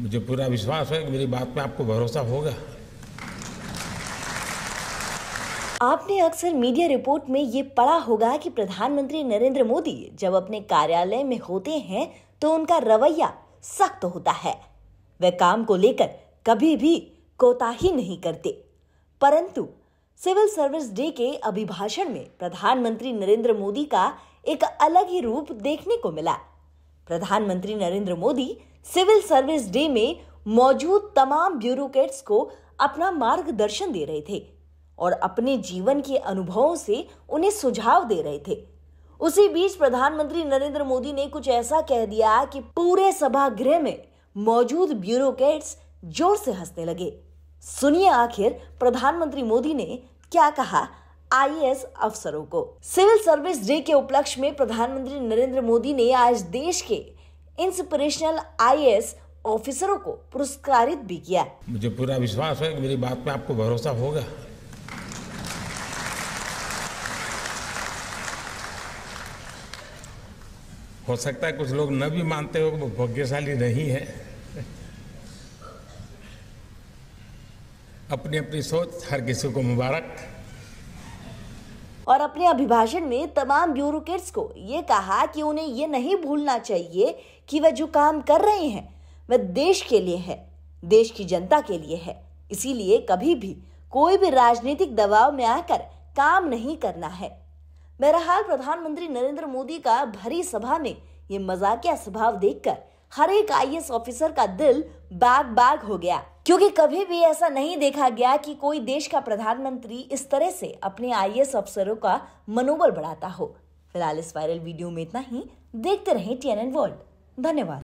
मुझे पूरा विश्वास है कि मेरी बात पे आपको भरोसा होगा आपने अक्सर मीडिया रिपोर्ट में ये पढ़ा होगा कि प्रधानमंत्री नरेंद्र मोदी जब अपने कार्यालय में होते हैं तो उनका रवैया सख्त होता है वे काम को लेकर कभी भी कोताही नहीं करते परंतु सिविल सर्विस डे के अभिभाषण में प्रधानमंत्री नरेंद्र मोदी का एक अलग ही रूप देखने को मिला प्रधानमंत्री Narendra Modi Civil Service Day में मौजूद तमाम ब्यूरोक्रेट्स को अपना मार्गदर्शन दे रहे थे और अपने जीवन के अनुभवों से उन्हें सुझाव दे रहे थे उसी बीच प्रधानमंत्री नरेंद्र मोदी ने कुछ ऐसा कह दिया कि पूरे सभागृह में मौजूद ब्यूरोक्रेट्स जोर से हंसने लगे सुनिए आखिर प्रधानमंत्री मोदी ने क्या कहा आईएएस अफसरों को सिविल सर्विस डे के उपलक्ष्य में प्रधानमंत्री नरेंद्र मोदी ने आज देश के इंस्पिरेशनल आईएएस ऑफिसरों को पुरस्कारित भी किया मुझे पूरा विश्वास है कि मेरी बात में आपको भरोसा होगा हो सकता है कुछ लोग न भी मानते हो वो भाग्यशाली नहीं है अपनी अपनी सोच हर किसी को मुबारक और अपने अभिभाषण में तमाम ब्यूरोक्रेट्स को ये कहा कि उन्हें ये नहीं भूलना चाहिए कि वह जो काम कर रहे हैं वह देश के लिए है देश की जनता के लिए है इसीलिए कभी भी कोई भी राजनीतिक दबाव में आकर काम नहीं करना है बहरहाल प्रधानमंत्री नरेंद्र मोदी का भरी सभा में ये मजाकिया स्वभाव देखकर हर एक आईएएस ऑफिसर का दिल बाग बाग हो गया क्योंकि कभी भी ऐसा नहीं देखा गया कि कोई देश का प्रधानमंत्री इस तरह से अपने आई अफसरों का मनोबल बढ़ाता हो फिलहाल इस वायरल वीडियो में इतना ही देखते रहें टी एन वर्ल्ड धन्यवाद